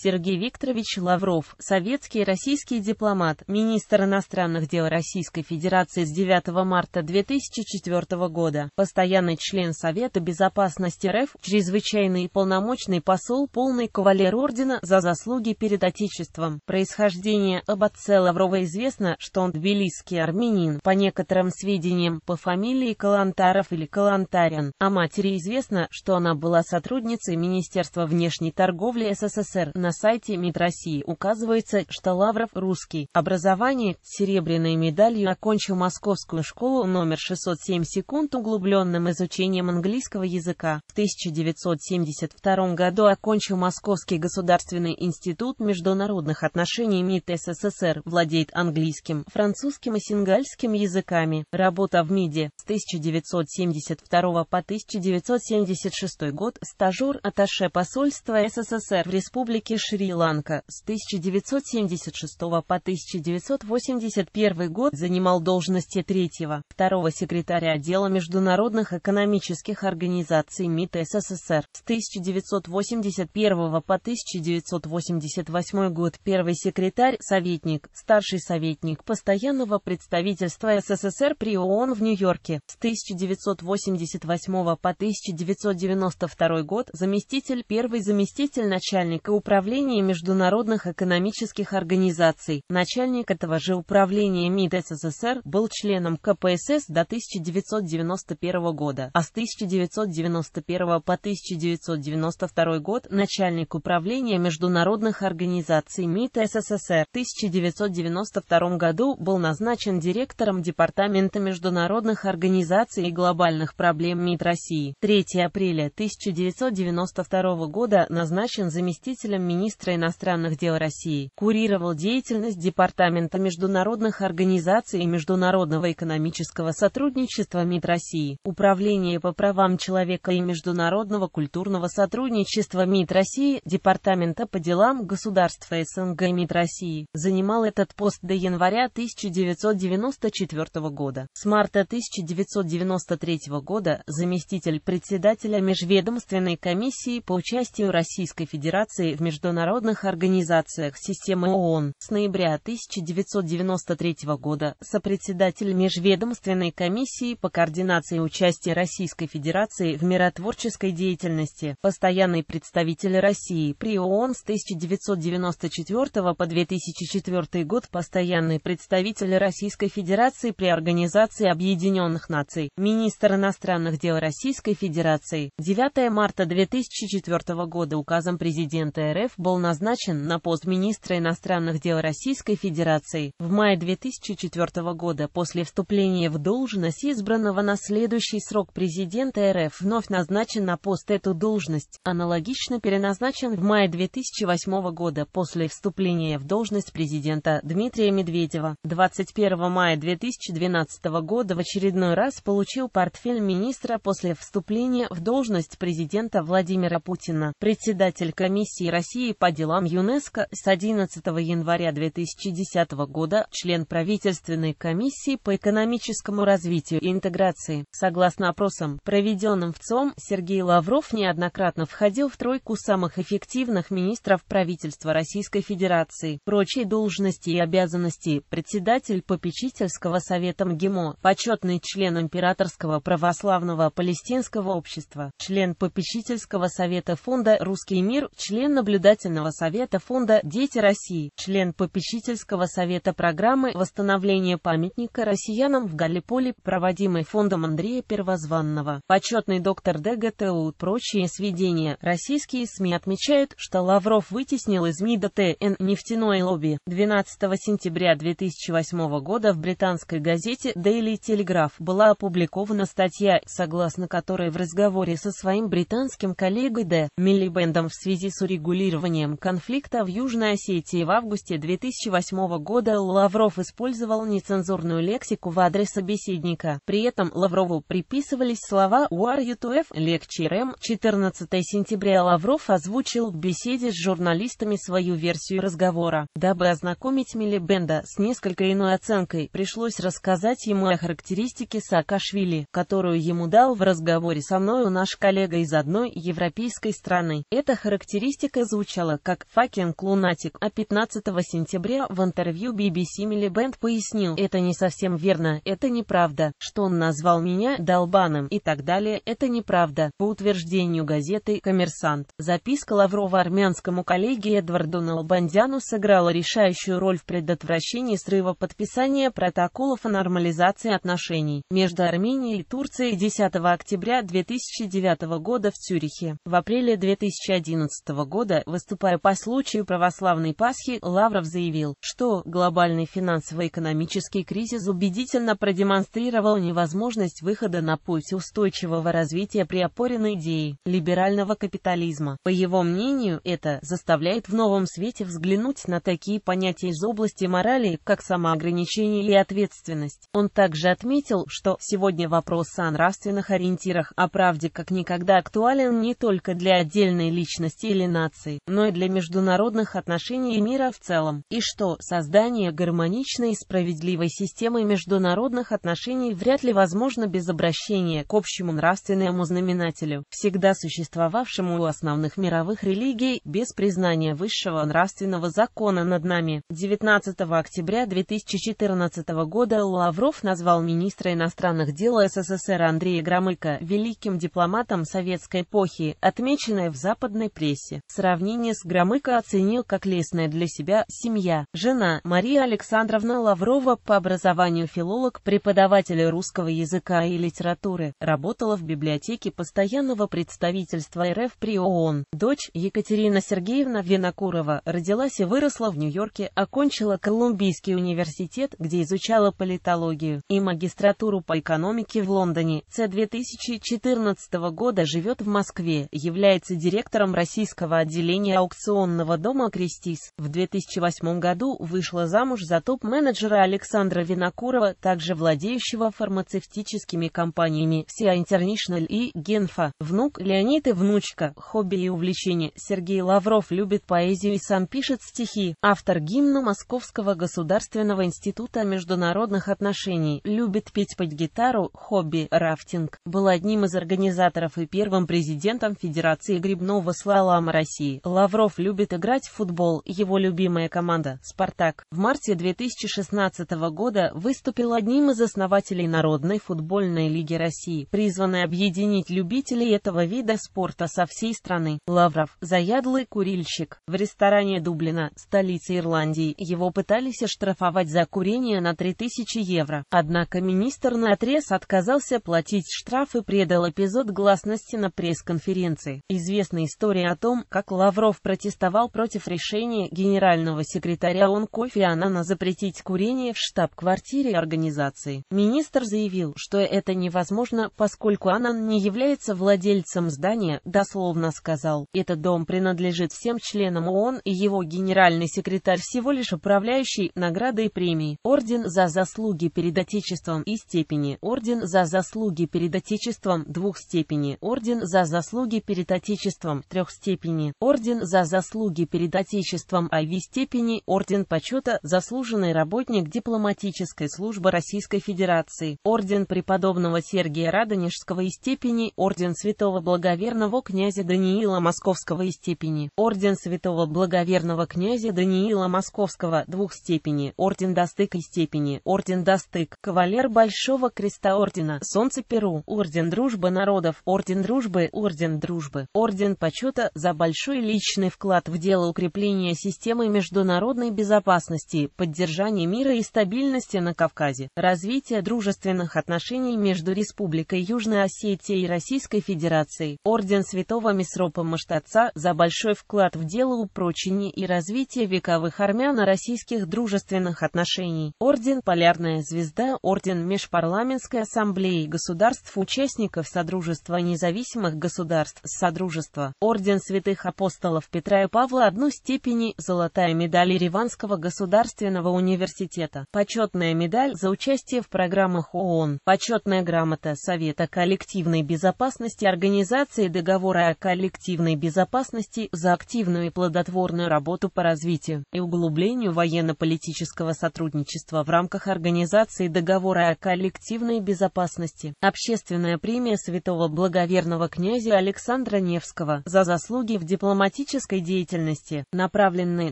Сергей Викторович Лавров, советский и российский дипломат, министр иностранных дел Российской Федерации с 9 марта 2004 года, постоянный член Совета Безопасности РФ, чрезвычайный и полномочный посол, полный кавалер ордена за заслуги перед Отечеством. Происхождение об отце Лаврова известно, что он тбилисский армянин, по некоторым сведениям, по фамилии Калантаров или Калантарин. а матери известно, что она была сотрудницей Министерства внешней торговли СССР на на сайте МИД России указывается, что Лавров русский. Образование серебряной медалью окончил Московскую школу номер 607 секунд углубленным изучением английского языка. В 1972 году окончил Московский государственный институт международных отношений МИД СССР, владеет английским, французским и сингальским языками. Работа в МИДе с 1972 по 1976 год стажер-атташе посольства СССР в Республике Шри-Ланка с 1976 по 1981 год занимал должности третьего, второго секретаря отдела международных экономических организаций МИД СССР. С 1981 по 1988 год первый секретарь, советник, старший советник постоянного представительства СССР при ООН в Нью-Йорке. С 1988 по 1992 год заместитель первый заместитель начальника управления управления международных экономических организаций. Начальник этого же управления МИД СССР был членом КПСС до 1991 года, а с 1991 по 1992 год начальник управления международных организаций МИД СССР. В 1992 году был назначен директором Департамента международных организаций и глобальных проблем МИД России. 3 апреля 1992 года назначен заместителем министра министра иностранных дел России, курировал деятельность Департамента международных организаций и международного экономического сотрудничества МИД России, Управление по правам человека и международного культурного сотрудничества МИД России, Департамента по делам государства СНГ МИД России, занимал этот пост до января 1994 года. С марта 1993 года заместитель председателя Межведомственной комиссии по участию Российской Федерации в международных международных организациях системы ООН. С ноября 1993 года сопредседатель Межведомственной комиссии по координации участия Российской Федерации в миротворческой деятельности, постоянный представитель России при ООН с 1994 по 2004 год, постоянный представитель Российской Федерации при Организации Объединенных Наций, министр иностранных дел Российской Федерации. 9 марта 2004 года указом президента РФ был назначен на пост министра иностранных дел Российской Федерации в мае 2004 года после вступления в должность избранного на следующий срок президента РФ вновь назначен на пост эту должность, аналогично переназначен в мае 2008 года после вступления в должность президента Дмитрия Медведева. 21 мая 2012 года в очередной раз получил портфель министра после вступления в должность президента Владимира Путина. Председатель комиссии России России по делам ЮНЕСКО с 11 января 2010 года член правительственной комиссии по экономическому развитию и интеграции. Согласно опросам, проведенным в ЦОМ, Сергей Лавров неоднократно входил в тройку самых эффективных министров правительства Российской Федерации. Прочие должности и обязанности – председатель попечительского совета МГИМО, почетный член Императорского православного палестинского общества, член попечительского совета фонда «Русский мир», член наблюдательного наблюдательного совета фонда «Дети России», член попечительского совета программы восстановления памятника россиянам в Галиполе, проводимой фондом Андрея Первозванного, почетный доктор ДГТУ, прочие сведения. Российские СМИ отмечают, что Лавров вытеснил из МИДа ТН нефтяное лобби. 12 сентября 2008 года в британской газете Daily Telegraph была опубликована статья, согласно которой в разговоре со своим британским коллегой Д. Миллибендом в связи с урегулированием урегулированием конфликта в Южной Осетии в августе 2008 года Лавров использовал нецензурную лексику в адрес собеседника. При этом Лаврову приписывались слова «War U2F» легче РМ. 14 сентября Лавров озвучил в беседе с журналистами свою версию разговора. Дабы ознакомить Милибенда с несколько иной оценкой, пришлось рассказать ему о характеристике Саакашвили, которую ему дал в разговоре со мною наш коллега из одной европейской страны. Эта характеристика звучит прозвучало как «fucking лунатик», а 15 сентября в интервью BBC Милли пояснил «Это не совсем верно, это неправда, что он назвал меня долбаном и так далее, это неправда». По утверждению газеты «Коммерсант», записка Лаврова армянскому коллеге Эдварду Налбандяну сыграла решающую роль в предотвращении срыва подписания протоколов о нормализации отношений между Арменией и Турцией 10 октября 2009 года в Цюрихе. В апреле 2011 года в Выступая по случаю православной Пасхи, Лавров заявил, что глобальный финансово-экономический кризис убедительно продемонстрировал невозможность выхода на путь устойчивого развития при опоре на идеи либерального капитализма. По его мнению, это заставляет в новом свете взглянуть на такие понятия из области морали, как самоограничение и ответственность. Он также отметил, что сегодня вопрос о нравственных ориентирах, о правде как никогда актуален не только для отдельной личности или нации, но и для международных отношений и мира в целом, и что создание гармоничной и справедливой системы международных отношений вряд ли возможно без обращения к общему нравственному знаменателю, всегда существовавшему у основных мировых религий, без признания высшего нравственного закона над нами. 19 октября 2014 года Лавров назвал министра иностранных дел СССР Андрея Громыка великим дипломатом советской эпохи, отмеченной в западной прессе. Сравнение Минис Громыко оценил как лестная для себя семья. Жена Мария Александровна Лаврова по образованию филолог, преподаватель русского языка и литературы, работала в библиотеке постоянного представительства РФ при ООН. Дочь Екатерина Сергеевна Винокурова родилась и выросла в Нью-Йорке, окончила Колумбийский университет, где изучала политологию и магистратуру по экономике в Лондоне. С 2014 года живет в Москве, является директором российского отделения компания аукционного дома «Крестис». В 2008 году вышла замуж за топ-менеджера Александра Винокурова, также владеющего фармацевтическими компаниями «Сиа Интернешнл» и «Генфа». Внук Леонид и внучка. Хобби и увлечения Сергей Лавров любит поэзию и сам пишет стихи. Автор гимна Московского государственного института международных отношений. Любит петь под гитару, хобби, рафтинг. Был одним из организаторов и первым президентом Федерации грибного слалама России. Лавров любит играть в футбол, его любимая команда «Спартак» в марте 2016 года выступил одним из основателей Народной футбольной лиги России, призванной объединить любителей этого вида спорта со всей страны. Лавров – заядлый курильщик. В ресторане Дублина, столице Ирландии, его пытались оштрафовать за курение на 3000 евро. Однако министр отрез отказался платить штраф и предал эпизод гласности на пресс-конференции. Известна история о том, как Лавров Лавров протестовал против решения генерального секретаря ООН Кофи Аннана запретить курение в штаб-квартире организации. Министр заявил, что это невозможно, поскольку Анан не является владельцем здания, дословно сказал, «Этот дом принадлежит всем членам ООН и его генеральный секретарь всего лишь управляющий наградой и премией, орден за заслуги перед Отечеством и степени, орден за заслуги перед Отечеством двух степени, орден за заслуги перед Отечеством трех степени, орден орден за заслуги перед Отечеством АВИ степени, орден почета, заслуженный работник дипломатической службы Российской Федерации, орден преподобного Сергия Радонежского и степени, орден святого благоверного князя Даниила Московского и степени, орден святого благоверного князя Даниила Московского двух степени, орден Достык и степени, орден Достык, кавалер Большого Креста Ордена, Солнце Перу, орден Дружбы Народов, орден Дружбы, орден Дружбы, орден Почета за большой личный личный вклад в дело укрепления системы международной безопасности, поддержания мира и стабильности на Кавказе, развития дружественных отношений между Республикой Южной Осетии и Российской Федерацией. Орден Святого Месропа Маштаца за большой вклад в дело упрочения и развития вековых армяно-российских дружественных отношений. Орден Полярная Звезда, Орден Межпарламентской Ассамблеи государств-участников Содружества независимых государств Содружества, Орден Святых Апостолов апостолов Петра и Павла одну степени «Золотая медаль» Ереванского государственного университета, почетная медаль за участие в программах ООН, почетная грамота Совета коллективной безопасности Организации договора о коллективной безопасности за активную и плодотворную работу по развитию и углублению военно-политического сотрудничества в рамках Организации договора о коллективной безопасности, общественная премия святого благоверного князя Александра Невского за заслуги в дипломатии политической деятельности, направленной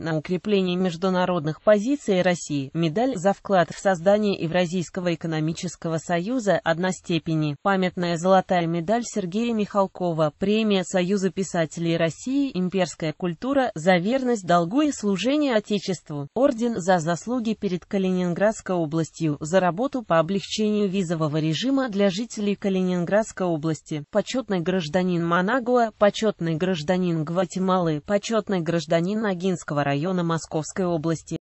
на укрепление международных позиций России, медаль за вклад в создание Евразийского экономического союза одна степени, памятная золотая медаль Сергея Михалкова, премия Союза писателей России «Имперская культура» за верность долгу и служение Отечеству, орден за заслуги перед Калининградской областью, за работу по облегчению визового режима для жителей Калининградской области, почетный гражданин Манагуа, почетный гражданин Гватемалы, Малы, почетный гражданин Ногинского района Московской области.